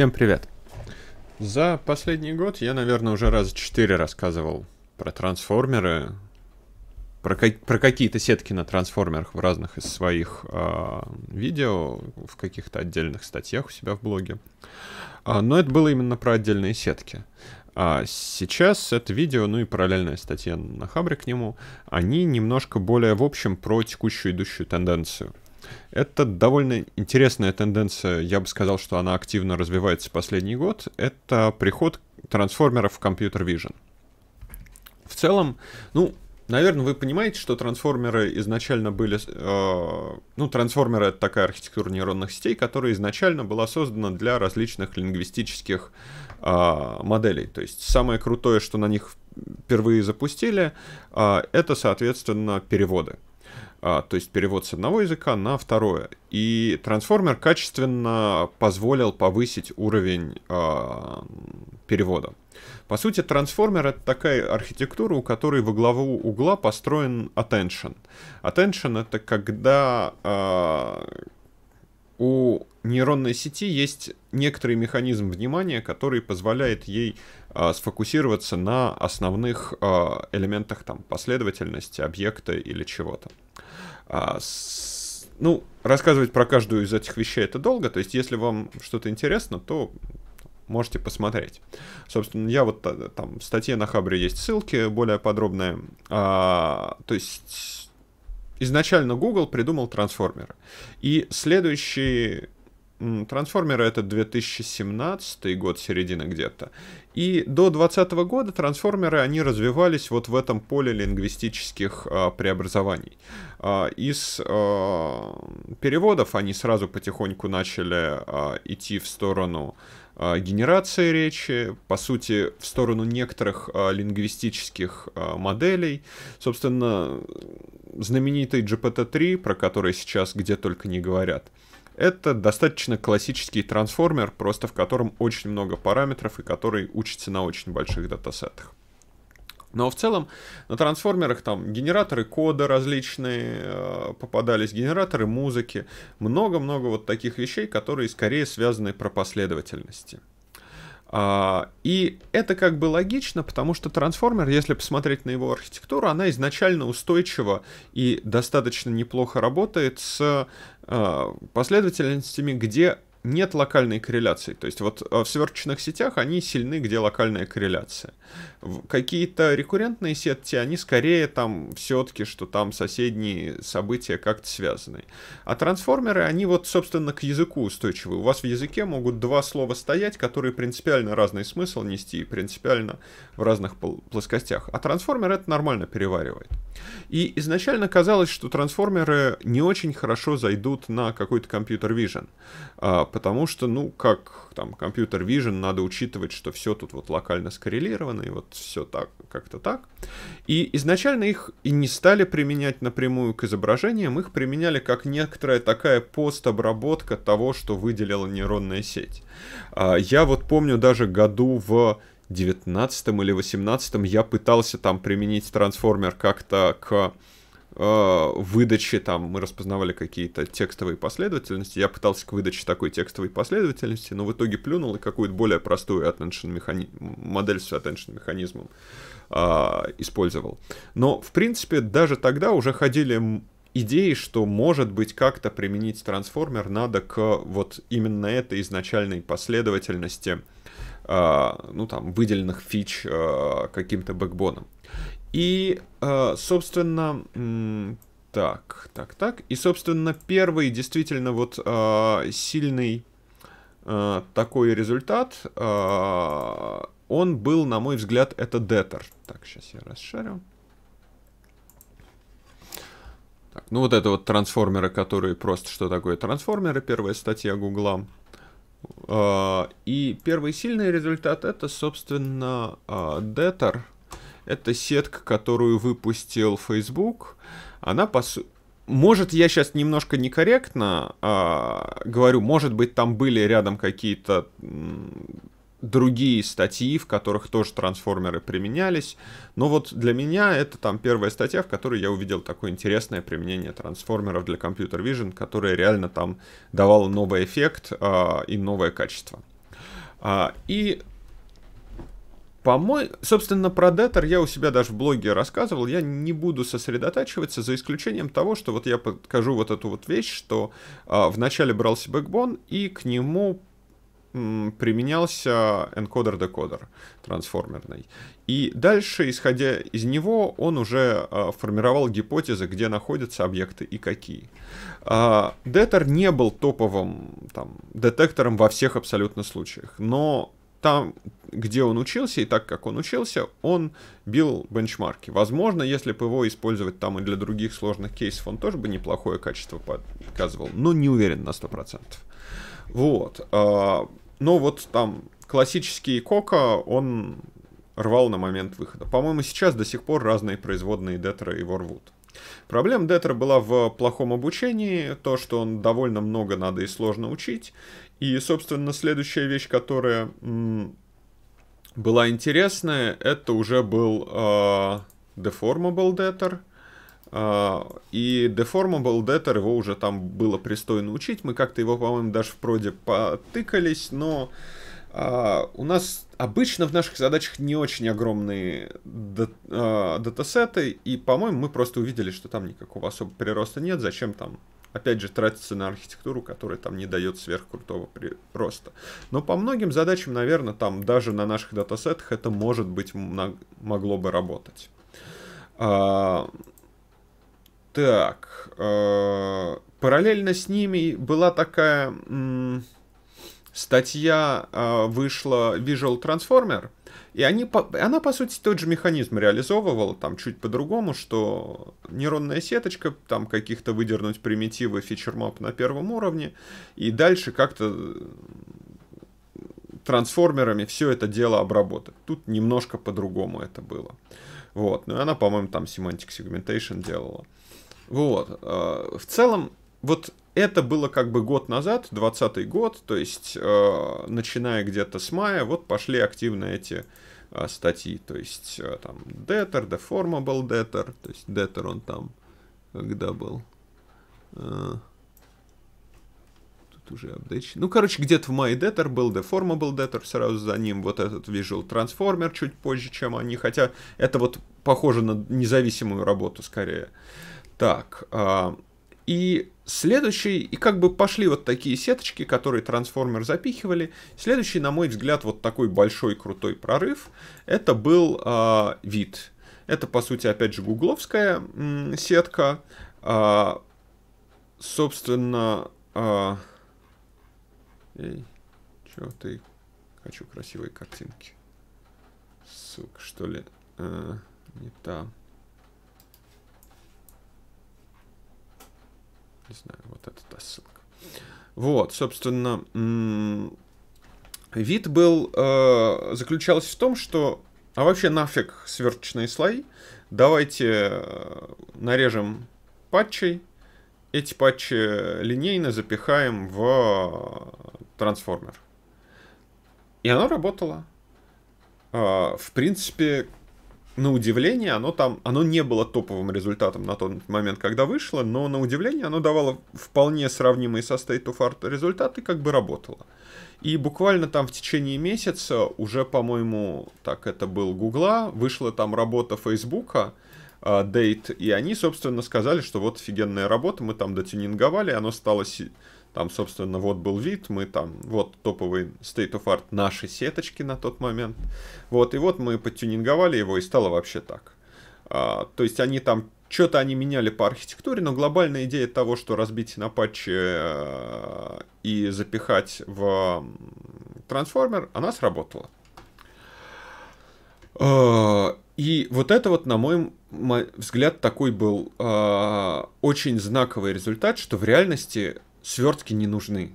Всем привет! За последний год я, наверное, уже раза четыре рассказывал про трансформеры, про, про какие-то сетки на трансформерах в разных из своих э, видео, в каких-то отдельных статьях у себя в блоге. А, но это было именно про отдельные сетки. А сейчас это видео, ну и параллельная статья на Хабре к нему, они немножко более в общем про текущую идущую тенденцию. Это довольно интересная тенденция, я бы сказал, что она активно развивается последний год. Это приход трансформеров в компьютер Vision. В целом, ну, наверное, вы понимаете, что трансформеры изначально были... Э, ну, трансформеры — это такая архитектура нейронных сетей, которая изначально была создана для различных лингвистических э, моделей. То есть самое крутое, что на них впервые запустили, э, это, соответственно, переводы. — а, то есть перевод с одного языка на второе. И трансформер качественно позволил повысить уровень а, перевода. По сути, трансформер — это такая архитектура, у которой во главу угла построен attention. Attention — это когда а, у нейронной сети есть некоторый механизм внимания, который позволяет ей а, сфокусироваться на основных а, элементах там, последовательности, объекта или чего-то. А, ну, рассказывать про каждую из этих вещей это долго, то есть если вам что-то интересно, то можете посмотреть. Собственно, я вот э, там в статье на Хабре есть ссылки более подробные. то есть изначально Google придумал трансформеры. И следующие Трансформеры это 2017 год, середина где-то. И до 2020 года трансформеры, они развивались вот в этом поле лингвистических э, преобразований. Э, из э, переводов они сразу потихоньку начали э, идти в сторону генерации речи, по сути, в сторону некоторых э, лингвистических э, моделей. Собственно, знаменитый GPT-3, про который сейчас где только не говорят, это достаточно классический трансформер, просто в котором очень много параметров и который учится на очень больших датасетах. Но в целом на трансформерах там генераторы кода различные э, попадались, генераторы музыки, много-много вот таких вещей, которые скорее связаны про последовательности. А, и это как бы логично, потому что трансформер, если посмотреть на его архитектуру, она изначально устойчива и достаточно неплохо работает с а, последовательностями, где нет локальной корреляции. То есть вот э, в сверточных сетях они сильны, где локальная корреляция. Какие-то рекуррентные сети, они скорее там все-таки, что там соседние события как-то связаны. А трансформеры, они вот, собственно, к языку устойчивы. У вас в языке могут два слова стоять, которые принципиально разный смысл нести и принципиально в разных плоскостях. А трансформер это нормально переваривает. И изначально казалось, что трансформеры не очень хорошо зайдут на какой-то компьютер Vision потому что, ну, как там компьютер Vision, надо учитывать, что все тут вот локально скоррелировано, и вот все так, как-то так. И изначально их и не стали применять напрямую к изображениям, их применяли как некоторая такая постобработка того, что выделила нейронная сеть. А, я вот помню даже году в 19 или 18 я пытался там применить трансформер как-то к Э, выдаче, там мы распознавали какие-то текстовые последовательности, я пытался к выдаче такой текстовой последовательности, но в итоге плюнул и какую-то более простую attention механи... модель с attention механизмом а, использовал. Но, в принципе, даже тогда уже ходили идеи, что, может быть, как-то применить трансформер надо к вот именно этой изначальной последовательности, а, ну, там, выделенных фич а, каким-то бэкбоном. И, э, собственно, так, так, так. И, собственно, первый действительно вот э, сильный э, такой результат, он был, на мой взгляд, это детер. Так, сейчас я расширю. Так, ну вот это вот трансформеры, которые просто что такое трансформеры, первая статья Гугла. И первый сильный результат это, собственно, детер. Uh, это сетка, которую выпустил Facebook. Она по су... Может, я сейчас немножко некорректно э, говорю, может быть, там были рядом какие-то другие статьи, в которых тоже трансформеры применялись. Но вот для меня это там первая статья, в которой я увидел такое интересное применение трансформеров для компьютер Vision, которое реально там давало новый эффект э, и новое качество. Э, и по-моему, собственно, про Детер я у себя даже в блоге рассказывал, я не буду сосредотачиваться, за исключением того, что вот я покажу вот эту вот вещь, что э, вначале брался бэкбон, и к нему м, применялся энкодер-декодер трансформерный. И дальше, исходя из него, он уже э, формировал гипотезы, где находятся объекты и какие. Детер а, не был топовым там, детектором во всех абсолютно случаях, но там, где он учился и так, как он учился, он бил бенчмарки. Возможно, если бы его использовать там и для других сложных кейсов, он тоже бы неплохое качество показывал, но не уверен на 100%. Вот. А, но вот там классический Кока, он рвал на момент выхода. По-моему, сейчас до сих пор разные производные детера его рвут. Проблема Детера была в плохом обучении, то, что он довольно много надо и сложно учить. И, собственно, следующая вещь, которая была интересная, это уже был э, Deformable Debtor. Uh, а, и Deformable Debtor, его уже там было пристойно учить. Мы как-то его, по-моему, даже в проде потыкались, но uh, у нас Обычно в наших задачах не очень огромные а, датасеты, и, по-моему, мы просто увидели, что там никакого особого прироста нет, зачем там, опять же, тратиться на архитектуру, которая там не дает сверхкрутого прироста. Но по многим задачам, наверное, там даже на наших датасетах это, может быть, могло бы работать. А, так, э, параллельно с ними была такая статья э, вышла Visual Transformer, и они, по, она, по сути, тот же механизм реализовывала, там чуть по-другому, что нейронная сеточка, там каких-то выдернуть примитивы фичермап на первом уровне, и дальше как-то трансформерами все это дело обработать. Тут немножко по-другому это было. Вот, ну и она, по-моему, там Semantic Segmentation делала. Вот, а, в целом, вот это было как бы год назад, 20 год, то есть э, начиная где-то с мая, вот пошли активно эти э, статьи, то есть э, там Dettor, Deformable Dettor, то есть Dettor он там э, когда был. Э, тут уже апдейт. Ну, короче, где-то в мае Dettor был, Deformable Dettor сразу за ним, вот этот Visual Transformer чуть позже, чем они, хотя это вот похоже на независимую работу скорее. Так, э, и следующий, и как бы пошли вот такие сеточки, которые трансформер запихивали. Следующий, на мой взгляд, вот такой большой крутой прорыв, это был э, вид. Это, по сути, опять же, гугловская м, сетка. Э, собственно... Э, эй, чё ты? Хочу красивые картинки. Сука, что ли? Э, не там. Не знаю, вот этот ссылка. Вот, собственно, вид был, э, заключался в том, что, а вообще нафиг сверточные слои, давайте э, нарежем патчей, эти патчи линейно запихаем в э, трансформер. И оно работало. Э, в принципе, на удивление, оно там, оно не было топовым результатом на тот момент, когда вышло, но на удивление оно давало вполне сравнимые со State of Art результаты, как бы работало. И буквально там в течение месяца уже, по-моему, так это был Гугла, вышла там работа Фейсбука, Date и они, собственно, сказали, что вот офигенная работа, мы там дотюнинговали, оно стало там, собственно, вот был вид, мы там, вот топовый State of Art наши сеточки на тот момент. Вот, и вот мы подтюнинговали его, и стало вообще так. А, то есть они там что-то они меняли по архитектуре, но глобальная идея того, что разбить на патче э, и запихать в трансформер, она сработала. А, и вот это вот, на мой взгляд, такой был а, очень знаковый результат, что в реальности свертки не нужны.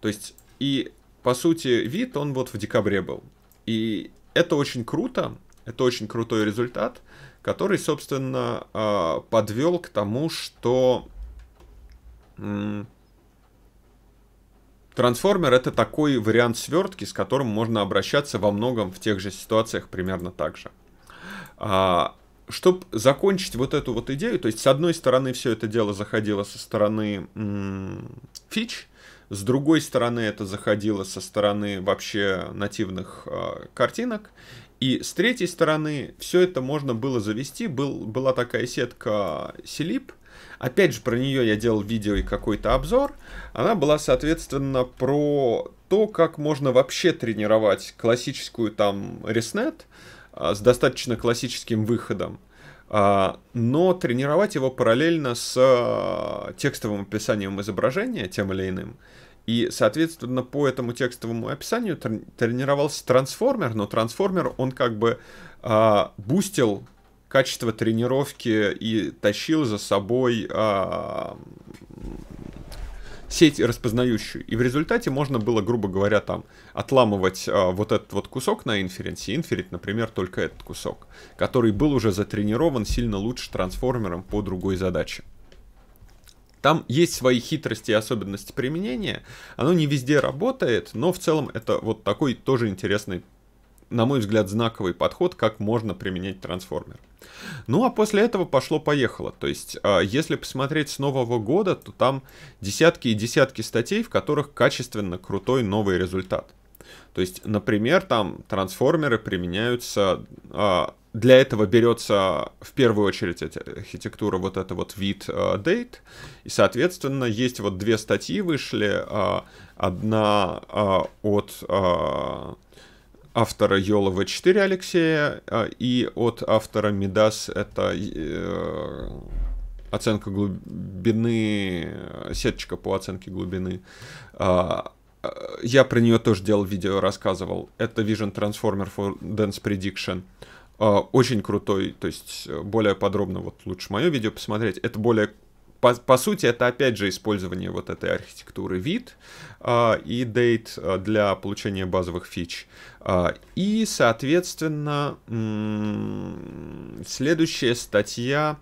То есть, и по сути, вид, он вот в декабре был. И это очень круто, это очень крутой результат, который, собственно, а, подвел к тому, что трансформер это такой вариант свертки, с которым можно обращаться во многом в тех же ситуациях примерно так же. А, чтобы закончить вот эту вот идею, то есть с одной стороны все это дело заходило со стороны фич, с другой стороны это заходило со стороны вообще нативных э, картинок, и с третьей стороны все это можно было завести, был, была такая сетка Селип, опять же про нее я делал видео и какой-то обзор, она была соответственно про то, как можно вообще тренировать классическую там ResNet, а, с достаточно классическим выходом, а, но тренировать его параллельно с а, текстовым описанием изображения тем или иным. И, соответственно, по этому текстовому описанию тренировался трансформер, но трансформер, он как бы бустил качество тренировки и тащил за собой сеть распознающую. И в результате можно было, грубо говоря, там отламывать э, вот этот вот кусок на инференсе, инферит, например, только этот кусок, который был уже затренирован сильно лучше трансформером по другой задаче. Там есть свои хитрости и особенности применения. Оно не везде работает, но в целом это вот такой тоже интересный на мой взгляд, знаковый подход, как можно применять трансформер. Ну а после этого пошло-поехало. То есть, а, если посмотреть с Нового года, то там десятки и десятки статей, в которых качественно крутой новый результат. То есть, например, там трансформеры применяются а, для этого берется в первую очередь эта архитектура вот это вот вид а, date, и, соответственно, есть вот две статьи вышли, одна от автора Йолова 4 Алексея а, и от автора Мидас это э, оценка глубины, э, сеточка по оценке глубины. А, а, я про нее тоже делал видео, рассказывал. Это Vision Transformer for Dance Prediction. Очень крутой, то есть э, более подробно, вот лучше мое видео посмотреть. Это более по, по сути, это опять же использование вот этой архитектуры вид э, и date а, для получения базовых фич. Э, и, соответственно, следующая статья...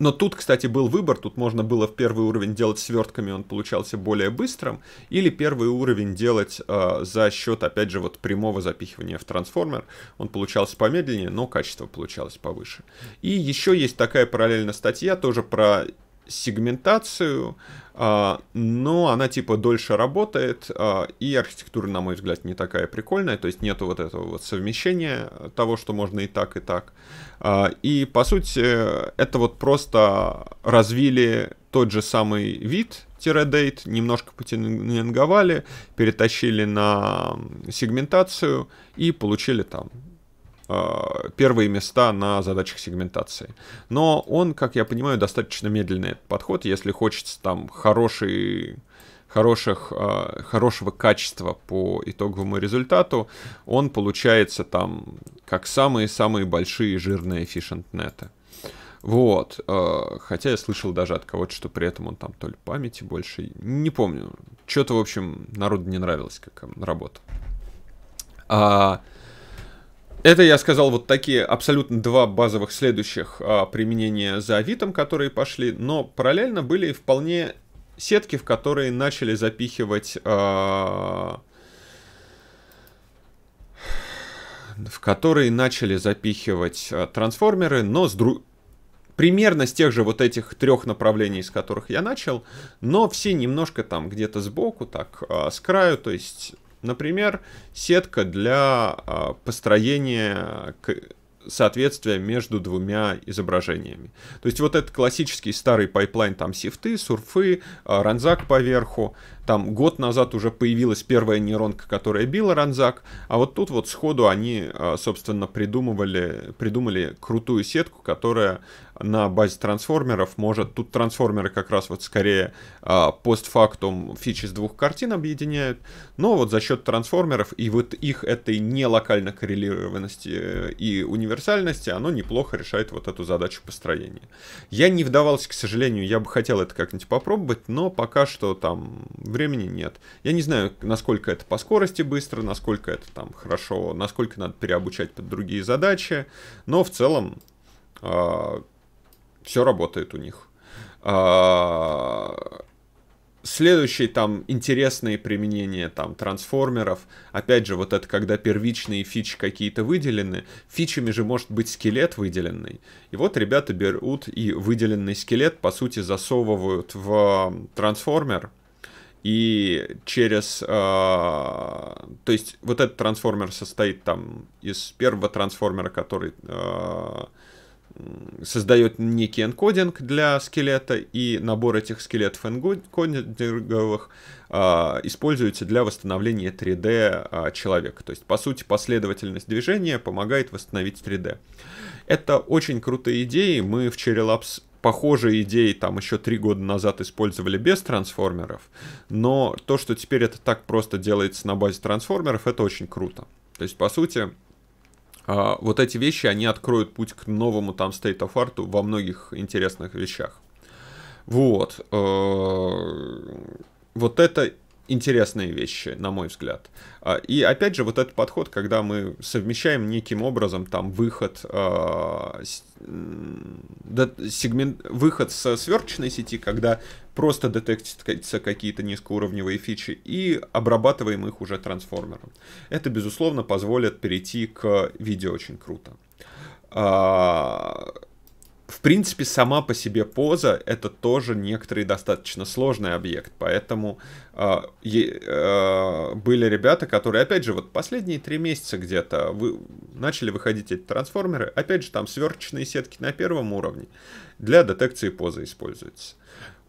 Но тут, кстати, был выбор, тут можно было в первый уровень делать свертками, он получался более быстрым, или первый уровень делать э, за счет, опять же, вот прямого запихивания в трансформер, он получался помедленнее, но качество получалось повыше. И еще есть такая параллельная статья, тоже про сегментацию, а, но она типа дольше работает, а, и архитектура, на мой взгляд, не такая прикольная, то есть нету вот этого вот совмещения того, что можно и так, и так. А, и, по сути, это вот просто развили тот же самый вид тире немножко потенинговали, перетащили на сегментацию и получили там Э, первые места на задачах сегментации. Но он, как я понимаю, достаточно медленный этот подход, если хочется там хороший хороших, э, хорошего качества по итоговому результату, он получается там как самые-самые большие жирные эффишент Вот. Э, хотя я слышал даже от кого-то, что при этом он там то ли памяти больше. Не помню. Что-то, в общем, народу не нравилось, как работа. работал. Это я сказал вот такие абсолютно два базовых следующих а, применения за Авитом, которые пошли, но параллельно были и вполне сетки, в которые начали запихивать... А, в которые начали запихивать а, трансформеры, но с друг... Примерно с тех же вот этих трех направлений, с которых я начал, но все немножко там где-то сбоку, так, а, с краю, то есть Например, сетка для а, построения соответствия между двумя изображениями. То есть вот этот классический старый пайплайн, там сифты, сурфы, а, ранзак поверху. Там год назад уже появилась первая нейронка, которая била ранзак. А вот тут вот сходу они, а, собственно, придумывали, придумали крутую сетку, которая на базе трансформеров может... Тут трансформеры как раз вот скорее а, постфактум фичи с двух картин объединяют, но вот за счет трансформеров и вот их этой не коррелированности э, и универсальности оно неплохо решает вот эту задачу построения. Я не вдавался, к сожалению, я бы хотел это как-нибудь попробовать, но пока что там времени нет. Я не знаю, насколько это по скорости быстро, насколько это там хорошо, насколько надо переобучать под другие задачи, но в целом а, все работает у них. А, Следующие там интересные применения там трансформеров. Опять же, вот это когда первичные фичи какие-то выделены. Фичами же может быть скелет выделенный. И вот ребята берут и выделенный скелет, по сути, засовывают в трансформер. И через... Э, то есть вот этот трансформер состоит там из первого трансформера, который... Э, создает некий энкодинг для скелета, и набор этих скелетов энкодинговых а, используется для восстановления 3D а, человека. То есть, по сути, последовательность движения помогает восстановить 3D. Это очень крутые идеи. Мы в Cherry Labs похожие идеи там еще три года назад использовали без трансформеров, но то, что теперь это так просто делается на базе трансформеров, это очень круто. То есть, по сути, а, вот эти вещи, они откроют путь к новому там State of Art во многих интересных вещах. Вот. Э, вот это интересные вещи, на мой взгляд. А, и опять же, вот этот подход, когда мы совмещаем неким образом там выход, э, сегмент, выход со сверчной сети, когда просто детектятся какие-то низкоуровневые фичи, и обрабатываем их уже трансформером. Это, безусловно, позволит перейти к видео очень круто. А, в принципе, сама по себе поза — это тоже некоторый достаточно сложный объект, поэтому э, э, были ребята, которые, опять же, вот последние три месяца где-то вы, начали выходить эти трансформеры, опять же, там сверточные сетки на первом уровне для детекции позы используются.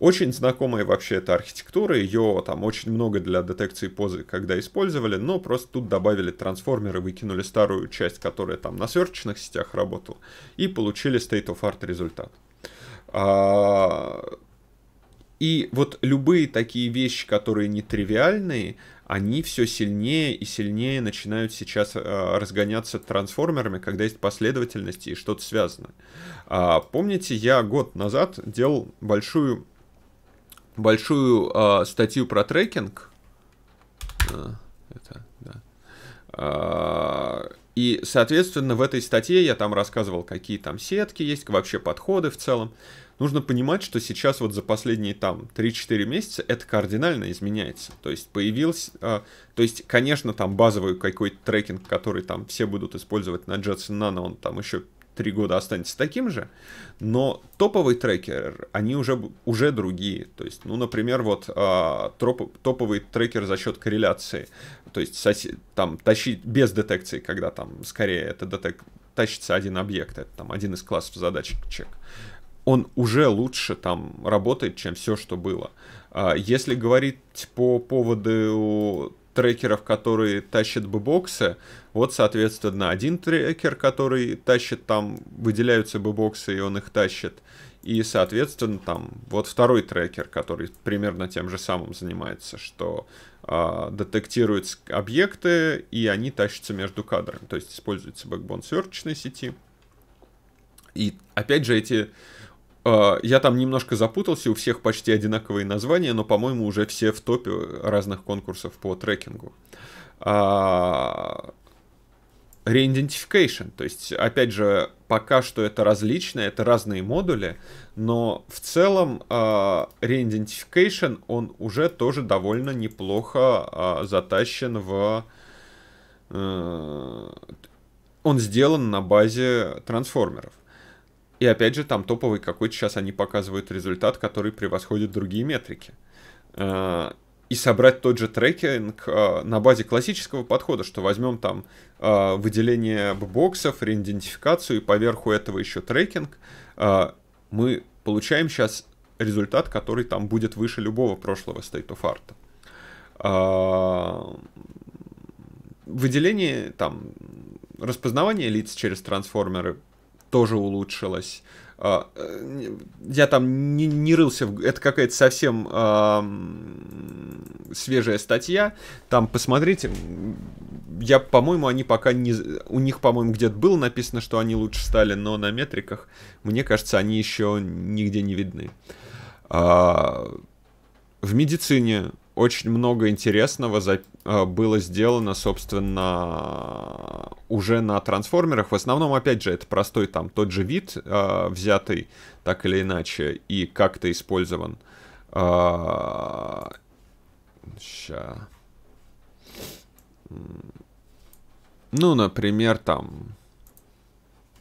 Очень знакомая вообще эта архитектура, ее там очень много для детекции позы, когда использовали, но просто тут добавили трансформеры, выкинули старую часть, которая там на сверчечных сетях работала, и получили state-of-art результат. А, и вот любые такие вещи, которые нетривиальные, они все сильнее и сильнее начинают сейчас а, разгоняться трансформерами, когда есть последовательности и что-то связано. А, помните, я год назад делал большую большую э, статью про трекинг. А, это, да. а, и, соответственно, в этой статье я там рассказывал, какие там сетки есть, вообще подходы в целом. Нужно понимать, что сейчас вот за последние там 3-4 месяца это кардинально изменяется. То есть появился... Э, а, то есть, конечно, там базовый какой-то трекинг, который там все будут использовать на Jetson Nano, он там еще три года останется таким же, но топовый трекер, они уже, уже другие. То есть, ну, например, вот а, троп, топовый трекер за счет корреляции, то есть соси, там тащить без детекции, когда там скорее это детек, тащится один объект, это там один из классов задач чек он уже лучше там работает, чем все, что было. А, если говорить по поводу трекеров, которые тащат боксы, Вот, соответственно, один трекер, который тащит там, выделяются боксы и он их тащит. И, соответственно, там вот второй трекер, который примерно тем же самым занимается, что э, а, детектируют объекты, и они тащатся между кадрами. То есть используется бэкбон сверчной сети. И опять же, эти а, я там немножко запутался, у всех почти одинаковые названия, но, по-моему, уже все в топе разных конкурсов по трекингу. Reidentification, а, то есть, опять же, пока что это различные, это разные модули, но в целом Reidentification, а, он уже тоже довольно неплохо затащен в... Э, он сделан на базе трансформеров. И опять же, там топовый какой-то сейчас они показывают результат, который превосходит другие метрики. А, и собрать тот же трекинг а, на базе классического подхода, что возьмем там а, выделение боксов, реидентификацию и поверху этого еще трекинг, мы получаем сейчас результат, который там будет выше любого прошлого State of Art выделение, там, распознавание лиц через трансформеры тоже улучшилось а, э, Я там не, не рылся, в... это какая-то совсем э, свежая статья. Там посмотрите, я, по-моему, они пока не... У них, по-моему, где-то было написано, что они лучше стали, но на метриках, мне кажется, они еще нигде не видны. Э, в медицине очень много интересного за Э, было сделано, собственно, уже на трансформерах. В основном, опять же, это простой там тот же вид, э, взятый так или иначе, и как-то использован. Э, Ну, например, там...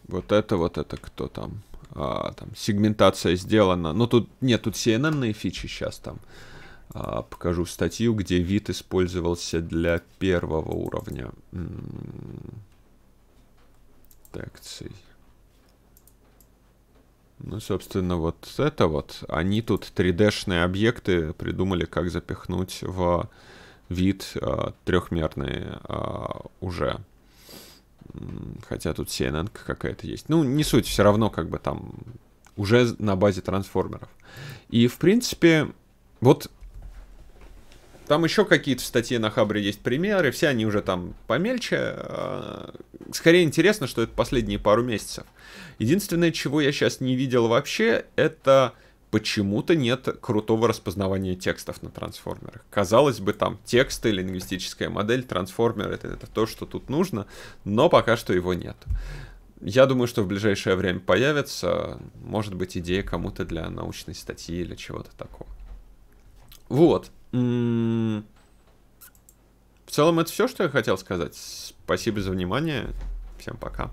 Вот это, вот это кто там? А, там сегментация сделана. Ну, тут... Нет, тут CNN фичи сейчас там. Э, а, покажу статью, где вид использовался для первого уровня м-м-м. Так, Ну, собственно, вот это вот. Они тут 3D-шные объекты придумали, как запихнуть в вид э, а, трехмерный э, а, уже. М-м, хотя тут CNN какая-то есть. Ну, не суть, все равно как бы там уже на базе трансформеров. И, в принципе, вот там еще какие-то статьи на Хабре есть примеры, все они уже там помельче. А, скорее интересно, что это последние пару месяцев. Единственное, чего я сейчас не видел вообще, это почему-то нет крутого распознавания текстов на трансформерах. Казалось бы, там текст или лингвистическая модель, трансформер это, это то, что тут нужно, но пока что его нет. Я думаю, что в ближайшее время появится, может быть, идея кому-то для научной статьи или чего-то такого. Вот. В целом это все, что я хотел сказать. Спасибо за внимание. Всем пока.